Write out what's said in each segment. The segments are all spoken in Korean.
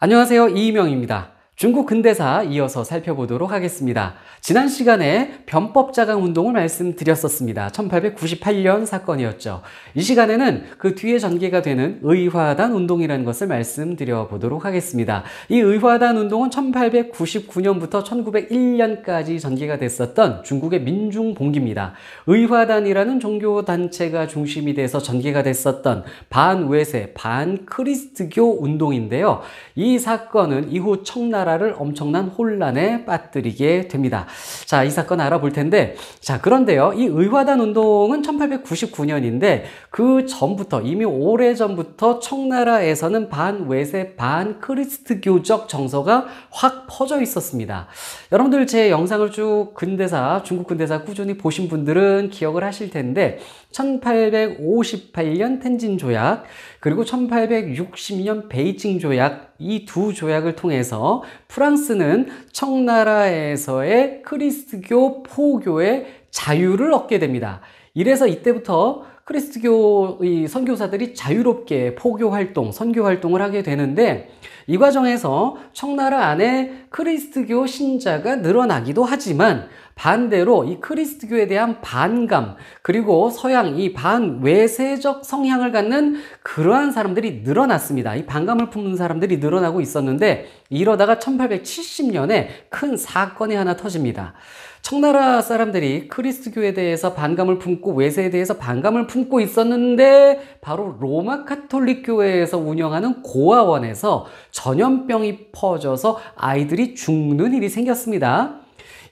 안녕하세요. 이희명입니다. 중국 근대사 이어서 살펴보도록 하겠습니다. 지난 시간에 변법자강 운동을 말씀드렸었습니다. 1898년 사건이었죠. 이 시간에는 그 뒤에 전개가 되는 의화단 운동이라는 것을 말씀드려 보도록 하겠습니다. 이 의화단 운동은 1899년부터 1901년까지 전개가 됐었던 중국의 민중 봉기입니다. 의화단이라는 종교 단체가 중심이 돼서 전개가 됐었던 반외세, 반크리스트교 운동인데요. 이 사건은 이후 청나라 나라를 엄청난 혼란에 빠뜨리게 됩니다. 자, 이 사건 알아볼 텐데, 자, 그런데요, 이 의화단 운동은 1899년인데, 그 전부터, 이미 오래 전부터 청나라에서는 반외세, 반크리스트교적 정서가 확 퍼져 있었습니다. 여러분들 제 영상을 쭉 근대사, 중국 근대사 꾸준히 보신 분들은 기억을 하실 텐데, 1858년 텐진 조약, 그리고 1862년 베이징 조약, 이두 조약을 통해서 프랑스는 청나라에서의 크리스트교 포교의 자유를 얻게 됩니다. 이래서 이때부터 크리스트교 이 선교사들이 자유롭게 포교 활동, 선교 활동을 하게 되는데 이 과정에서 청나라 안에 크리스트교 신자가 늘어나기도 하지만 반대로 이 크리스트교에 대한 반감 그리고 서양 이 반외세적 성향을 갖는 그러한 사람들이 늘어났습니다. 이 반감을 품는 사람들이 늘어나고 있었는데 이러다가 1870년에 큰 사건이 하나 터집니다. 청나라 사람들이 크리스트교에 대해서 반감을 품고 외세에 대해서 반감을 품고 있었는데 바로 로마 카톨릭 교회에서 운영하는 고아원에서 전염병이 퍼져서 아이들이 죽는 일이 생겼습니다.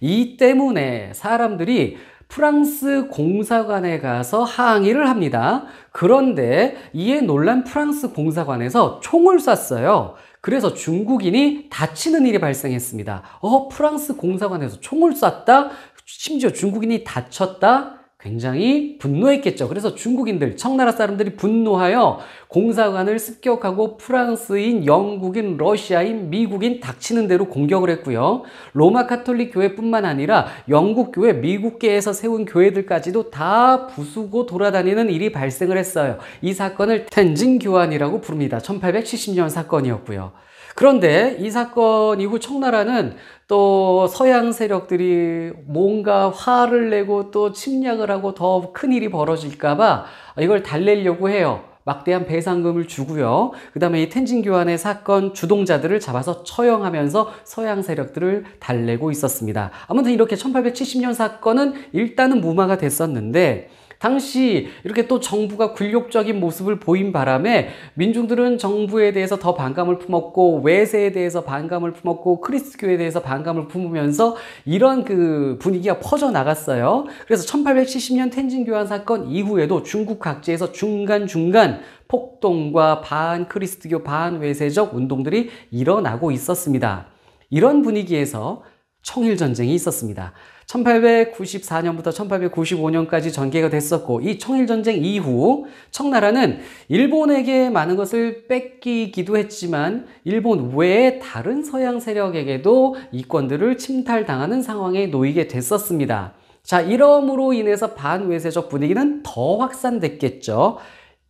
이 때문에 사람들이 프랑스 공사관에 가서 항의를 합니다. 그런데 이에 놀란 프랑스 공사관에서 총을 쐈어요. 그래서 중국인이 다치는 일이 발생했습니다. 어, 프랑스 공사관에서 총을 쐈다? 심지어 중국인이 다쳤다? 굉장히 분노했겠죠. 그래서 중국인들, 청나라 사람들이 분노하여 공사관을 습격하고 프랑스인, 영국인, 러시아인, 미국인 닥치는 대로 공격을 했고요. 로마 카톨릭 교회뿐만 아니라 영국 교회, 미국계에서 세운 교회들까지도 다 부수고 돌아다니는 일이 발생을 했어요. 이 사건을 텐진 교환이라고 부릅니다. 1870년 사건이었고요. 그런데 이 사건 이후 청나라는 또 서양 세력들이 뭔가 화를 내고 또 침략을 하고 더 큰일이 벌어질까봐 이걸 달래려고 해요. 막대한 배상금을 주고요. 그 다음에 이 텐진 교환의 사건 주동자들을 잡아서 처형하면서 서양 세력들을 달래고 있었습니다. 아무튼 이렇게 1870년 사건은 일단은 무마가 됐었는데 당시 이렇게 또 정부가 굴욕적인 모습을 보인 바람에 민중들은 정부에 대해서 더 반감을 품었고 외세에 대해서 반감을 품었고 크리스교에 대해서 반감을 품으면서 이런 그 분위기가 퍼져 나갔어요. 그래서 1870년 텐진 교환 사건 이후에도 중국 각지에서 중간 중간 폭동과 반 크리스트교 반 외세적 운동들이 일어나고 있었습니다. 이런 분위기에서 청일 전쟁이 있었습니다. 1894년부터 1895년까지 전개가 됐었고 이 청일 전쟁 이후 청나라는 일본에게 많은 것을 뺏기기도 했지만 일본 외의 다른 서양 세력에게도 이권들을 침탈당하는 상황에 놓이게 됐었습니다. 자, 이러므로 인해서 반외세적 분위기는 더 확산됐겠죠.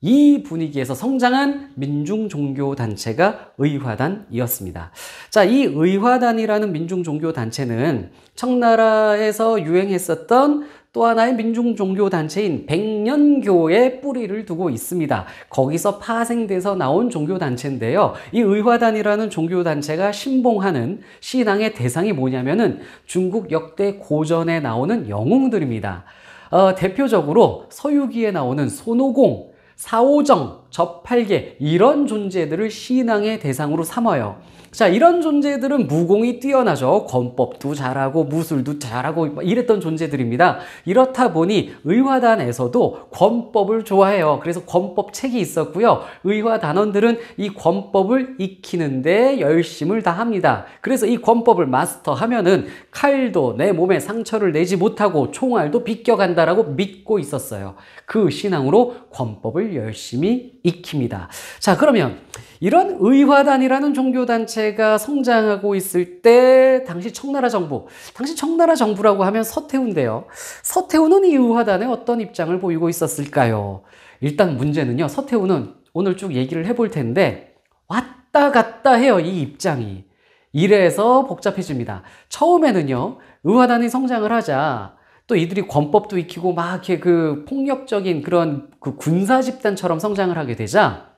이 분위기에서 성장한 민중종교단체가 의화단이었습니다. 자, 이 의화단이라는 민중종교단체는 청나라에서 유행했었던 또 하나의 민중종교단체인 백년교의 뿌리를 두고 있습니다. 거기서 파생돼서 나온 종교단체인데요. 이 의화단이라는 종교단체가 신봉하는 신앙의 대상이 뭐냐면은 중국 역대 고전에 나오는 영웅들입니다. 어, 대표적으로 서유기에 나오는 손오공, 사오정 접팔계 이런 존재들을 신앙의 대상으로 삼아요. 자 이런 존재들은 무공이 뛰어나죠. 권법도 잘하고 무술도 잘하고 뭐 이랬던 존재들입니다. 이렇다 보니 의화단에서도 권법을 좋아해요. 그래서 권법 책이 있었고요. 의화단원들은 이 권법을 익히는데 열심을 다합니다. 그래서 이 권법을 마스터하면은 칼도 내 몸에 상처를 내지 못하고 총알도 비껴간다라고 믿고 있었어요. 그 신앙으로 권법을 열심히 익힙니다. 자, 그러면 이런 의화단이라는 종교단체가 성장하고 있을 때 당시 청나라 정부, 당시 청나라 정부라고 하면 서태후인데요. 서태후는 이 의화단에 어떤 입장을 보이고 있었을까요? 일단 문제는요. 서태후는 오늘 쭉 얘기를 해볼 텐데 왔다 갔다 해요. 이 입장이. 이래서 복잡해집니다. 처음에는요. 의화단이 성장을 하자 또 이들이 권법도 익히고 막 이렇게 그 폭력적인 그런 그 군사 집단처럼 성장을 하게 되자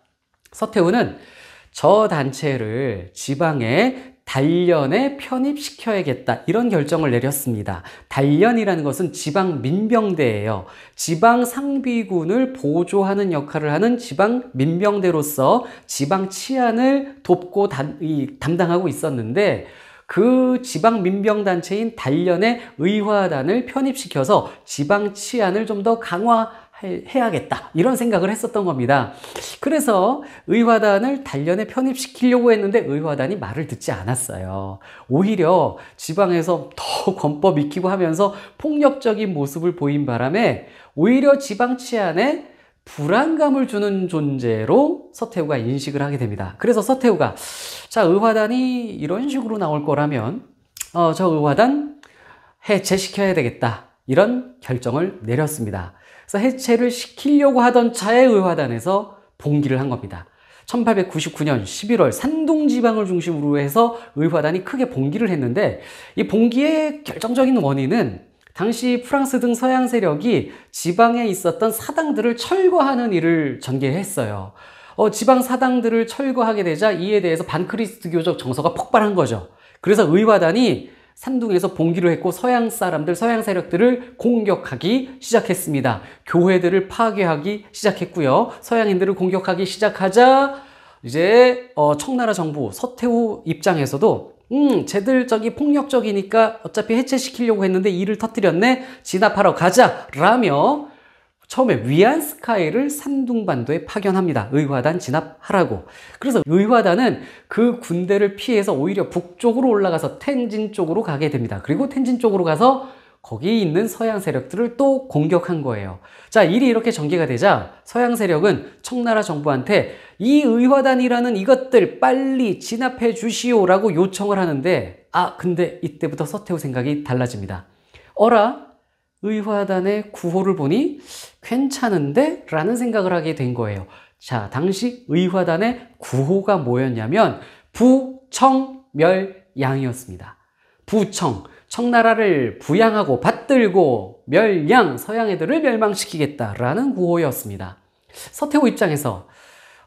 서태후는 저 단체를 지방에 단련에 편입시켜야겠다 이런 결정을 내렸습니다. 단련이라는 것은 지방 민병대예요. 지방 상비군을 보조하는 역할을 하는 지방 민병대로서 지방 치안을 돕고 담, 이, 담당하고 있었는데 그 지방 민병단체인 단련의 의화단을 편입시켜서 지방 치안을 좀 더 강화 해야겠다 이런 생각을 했었던 겁니다. 그래서 의화단을 단련에 편입시키려고 했는데 의화단이 말을 듣지 않았어요. 오히려 지방에서 더 권법 익히고 하면서 폭력적인 모습을 보인 바람에 오히려 지방 치안에 불안감을 주는 존재로 서태후가 인식을 하게 됩니다. 그래서 서태후가 자 의화단이 이런 식으로 나올 거라면 어, 저 의화단 해체시켜야 되겠다 이런 결정을 내렸습니다. 그래서 해체를 시키려고 하던 차에 의화단에서 봉기를 한 겁니다. 1899년 11월 산동 지방을 중심으로 해서 의화단이 크게 봉기를 했는데 이 봉기의 결정적인 원인은 당시 프랑스 등 서양 세력이 지방에 있었던 사당들을 철거하는 일을 전개했어요. 어, 지방 사당들을 철거하게 되자 이에 대해서 반크리스트교적 정서가 폭발한 거죠. 그래서 의화단이 산둥에서 봉기를 했고 서양 사람들, 서양 세력들을 공격하기 시작했습니다. 교회들을 파괴하기 시작했고요. 서양인들을 공격하기 시작하자 이제 어, 청나라 정부 서태후 입장에서도 음 쟤들 저기 폭력적이니까 어차피 해체시키려고 했는데 일을 터뜨렸네 진압하러 가자 라며 처음에 위안스카이를 산둥반도에 파견합니다. 의화단 진압하라고. 그래서 의화단은 그 군대를 피해서 오히려 북쪽으로 올라가서 텐진 쪽으로 가게 됩니다. 그리고 텐진 쪽으로 가서 거기 있는 서양 세력들을 또 공격한 거예요. 자, 일이 이렇게 전개가 되자 서양 세력은 청나라 정부한테 이 의화단이라는 이것들 빨리 진압해 주시오라고 요청을 하는데 아 근데 이때부터 서태후 생각이 달라집니다. 어라 의화단의 구호를 보니 괜찮은데? 라는 생각을 하게 된 거예요. 자 당시 의화단의 구호가 뭐였냐면 부청멸양이었습니다. 부청 청나라를 부양하고 받들고 멸양 서양 애들을 멸망시키겠다라는 구호였습니다. 서태후 입장에서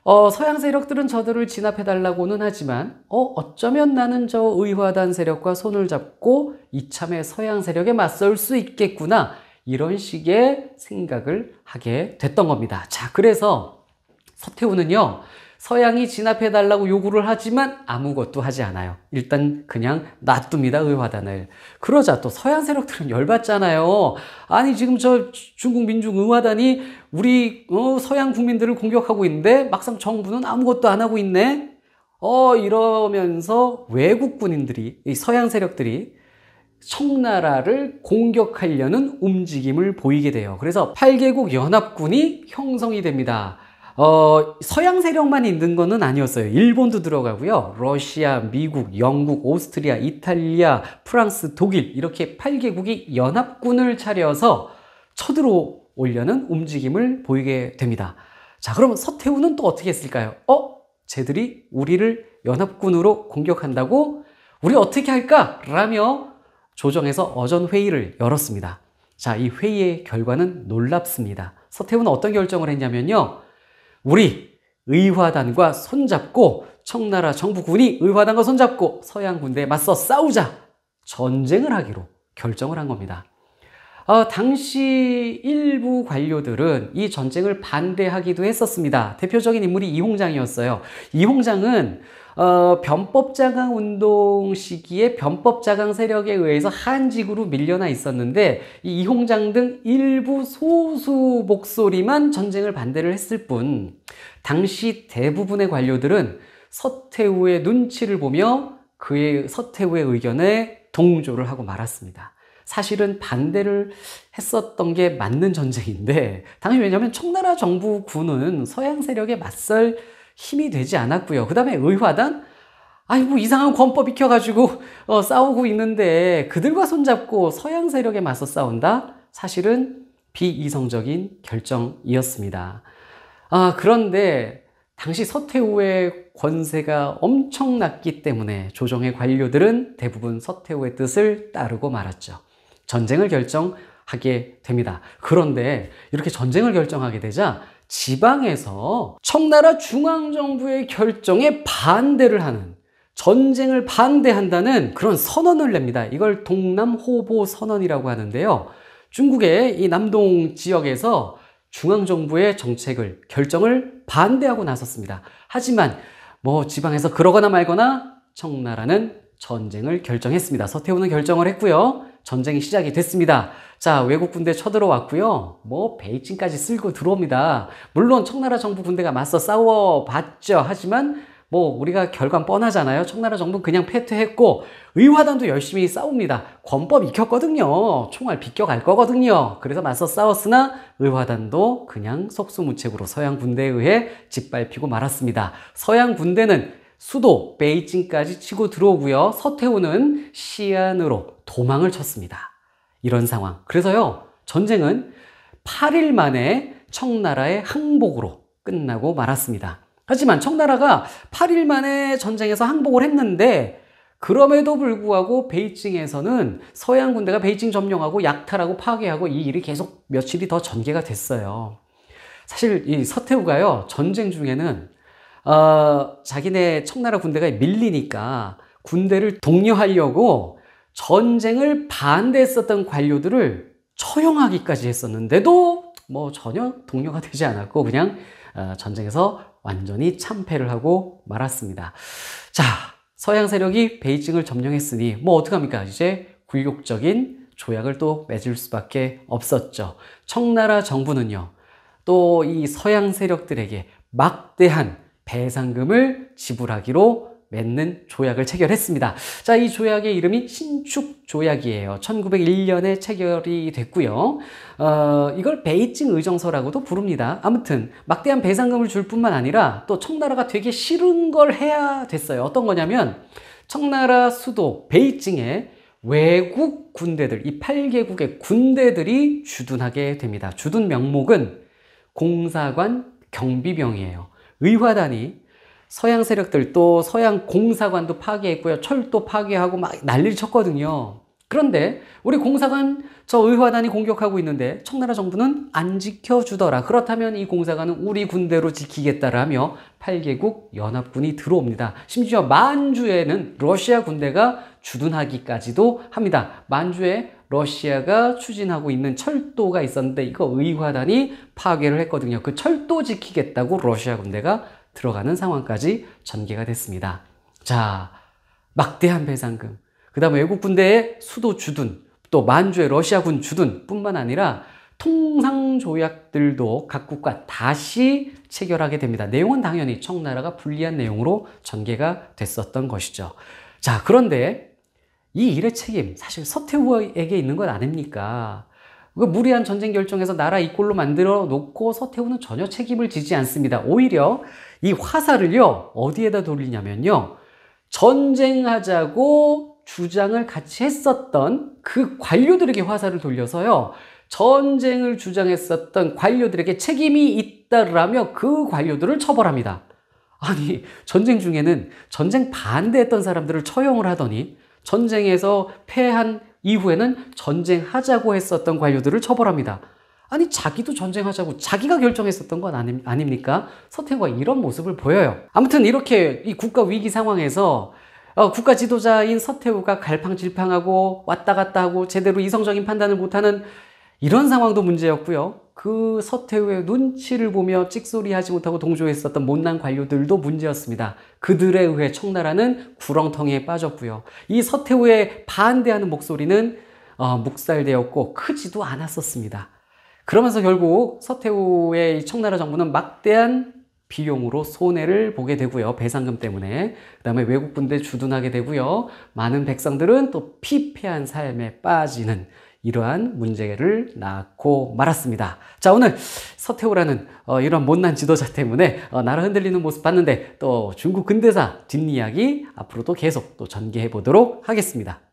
어, 서양 세력들은 저들을 진압해달라고는 하지만 어, 어쩌면 나는 저 의화단 세력과 손을 잡고 이참에 서양 세력에 맞설 수 있겠구나 이런 식의 생각을 하게 됐던 겁니다. 자, 그래서 서태후는요. 서양이 진압해달라고 요구를 하지만 아무것도 하지 않아요. 일단 그냥 놔둡니다. 의화단을. 그 그러자 또 서양 세력들은 열받잖아요. 아니 지금 저 중국 민중 의화단이 우리 어, 서양 국민들을 공격하고 있는데 막상 정부는 아무것도 안 하고 있네. 어 이러면서 외국 군인들이 서양 세력들이 청나라를 공격하려는 움직임을 보이게 돼요. 그래서 8개국 연합군이 형성이 됩니다. 어, 서양 세력만 있는 거는 아니었어요. 일본도 들어가고요. 러시아, 미국, 영국, 오스트리아, 이탈리아, 프랑스, 독일 이렇게 8개국이 연합군을 차려서 쳐들어올려는 움직임을 보이게 됩니다. 자, 그럼 서태후는 또 어떻게 했을까요? 어? 쟤들이 우리를 연합군으로 공격한다고? 우리 어떻게 할까? 라며 조정에서 어전 회의를 열었습니다. 자, 이 회의의 결과는 놀랍습니다. 서태후는 어떤 결정을 했냐면요. 우리 의화단과 손잡고 청나라 정부군이 의화단과 손잡고 서양 군대에 맞서 싸우자 전쟁을 하기로 결정을 한 겁니다. 어, 당시 일부 관료들은 이 전쟁을 반대하기도 했었습니다. 대표적인 인물이 이홍장이었어요. 이홍장은 어, 변법자강 운동 시기에 변법자강 세력에 의해서 한직으로 밀려나 있었는데 이 이홍장 등 일부 소수 목소리만 전쟁을 반대를 했을 뿐 당시 대부분의 관료들은 서태후의 눈치를 보며 그의 서태후의 의견에 동조를 하고 말았습니다. 사실은 반대를 했었던 게 맞는 전쟁인데 당시 왜냐하면 청나라 정부 군은 서양 세력에 맞설 힘이 되지 않았고요. 그 다음에 의화단? 아니 뭐 이상한 권법 익혀가지고 어, 싸우고 있는데 그들과 손잡고 서양 세력에 맞서 싸운다? 사실은 비이성적인 결정이었습니다. 아 그런데 당시 서태후의 권세가 엄청났기 때문에 조정의 관료들은 대부분 서태후의 뜻을 따르고 말았죠. 전쟁을 결정하게 됩니다. 그런데 이렇게 전쟁을 결정하게 되자 지방에서 청나라 중앙정부의 결정에 반대를 하는 전쟁을 반대한다는 그런 선언을 냅니다. 이걸 동남호보 선언이라고 하는데요. 중국의 이 남동 지역에서 중앙정부의 정책을, 결정을 반대하고 나섰습니다. 하지만 뭐 지방에서 그러거나 말거나 청나라는 전쟁을 결정했습니다. 서태후는 결정을 했고요. 전쟁이 시작이 됐습니다. 자, 외국 군대 쳐들어왔고요. 뭐 베이징까지 쓸고 들어옵니다. 물론 청나라 정부 군대가 맞서 싸워봤죠. 하지만 뭐 우리가 결과는 뻔하잖아요. 청나라 정부 그냥 패퇴했고 의화단도 열심히 싸웁니다. 권법 익혔거든요. 총알 비껴갈 거거든요. 그래서 맞서 싸웠으나 의화단도 그냥 속수무책으로 서양 군대에 의해 짓밟히고 말았습니다. 서양 군대는 수도 베이징까지 치고 들어오고요. 서태후는 시안으로 도망을 쳤습니다. 이런 상황. 그래서요. 전쟁은 8일 만에 청나라의 항복으로 끝나고 말았습니다. 하지만 청나라가 8일 만에 전쟁에서 항복을 했는데 그럼에도 불구하고 베이징에서는 서양 군대가 베이징 점령하고 약탈하고 파괴하고 이 일이 계속 며칠이 더 전개가 됐어요. 사실 이 서태후가요. 전쟁 중에는 어, 자기네 청나라 군대가 밀리니까 군대를 독려하려고 전쟁을 반대했었던 관료들을 처형하기까지 했었는데도 뭐 전혀 동료가 되지 않았고 그냥 어, 전쟁에서 완전히 참패를 하고 말았습니다. 자, 서양 세력이 베이징을 점령했으니 뭐 어떡합니까? 이제 굴욕적인 조약을 또 맺을 수밖에 없었죠. 청나라 정부는요. 또 이 서양 세력들에게 막대한 배상금을 지불하기로 맺는 조약을 체결했습니다. 자, 이 조약의 이름이 신축 조약이에요. 1901년에 체결이 됐고요. 어, 이걸 베이징 의정서라고도 부릅니다. 아무튼 막대한 배상금을 줄 뿐만 아니라 또 청나라가 되게 싫은 걸 해야 됐어요. 어떤 거냐면 청나라 수도 베이징에 외국 군대들, 이 8개국의 군대들이 주둔하게 됩니다. 주둔 명목은 공사관 경비병이에요. 의화단이 서양 세력들 또 서양 공사관도 파괴했고요. 철도 파괴하고 막 난리를 쳤거든요. 그런데 우리 공사관 저 의화단이 공격하고 있는데 청나라 정부는 안 지켜주더라. 그렇다면 이 공사관은 우리 군대로 지키겠다라며 8개국 연합군이 들어옵니다. 심지어 만주에는 러시아 군대가 주둔하기까지도 합니다. 만주에 러시아가 추진하고 있는 철도가 있었는데 이거 의화단이 파괴를 했거든요. 그 철도 지키겠다고 러시아 군대가 들어가는 상황까지 전개가 됐습니다. 자, 막대한 배상금. 그 다음 에 외국 군대의 수도 주둔, 또 만주의 러시아군 주둔 뿐만 아니라 통상 조약들도 각국과 다시 체결하게 됩니다. 내용은 당연히 청나라가 불리한 내용으로 전개가 됐었던 것이죠. 자, 그런데 이 일의 책임 사실 서태후에게 있는 것 아닙니까? 그 무리한 전쟁 결정에서 나라 이꼴로 만들어 놓고 서태후는 전혀 책임을 지지 않습니다. 오히려 이 화살을요 어디에다 돌리냐면요 전쟁하자고 주장을 같이 했었던 그 관료들에게 화살을 돌려서요 전쟁을 주장했었던 관료들에게 책임이 있다라며 그 관료들을 처벌합니다. 아니 전쟁 중에는 전쟁 반대했던 사람들을 처형을 하더니 전쟁에서 패한 이후에는 전쟁하자고 했었던 관료들을 처벌합니다. 아니 자기도 전쟁하자고 자기가 결정했었던 건 아니, 아닙니까? 서태후가 이런 모습을 보여요. 아무튼 이렇게 이 국가 위기 상황에서 어, 국가 지도자인 서태후가 갈팡질팡하고 왔다 갔다 하고 제대로 이성적인 판단을 못하는 이런 상황도 문제였고요. 그 서태후의 눈치를 보며 찍소리하지 못하고 동조했었던 못난 관료들도 문제였습니다. 그들에 의해 청나라는 구렁텅이에 빠졌고요. 이서태후의 반대하는 목소리는 어, 묵살되었고 크지도 않았었습니다. 그러면서 결국 서태후의 청나라 정부는 막대한 비용으로 손해를 보게 되고요. 배상금 때문에. 그 다음에 외국분들 주둔하게 되고요. 많은 백성들은 또 피폐한 삶에 빠지는 이러한 문제를 낳고 말았습니다. 자, 오늘 서태후라는 어, 이런 못난 지도자 때문에 어, 나라 흔들리는 모습 봤는데 또 중국 근대사 뒷이야기 앞으로도 계속 또 전개해 보도록 하겠습니다.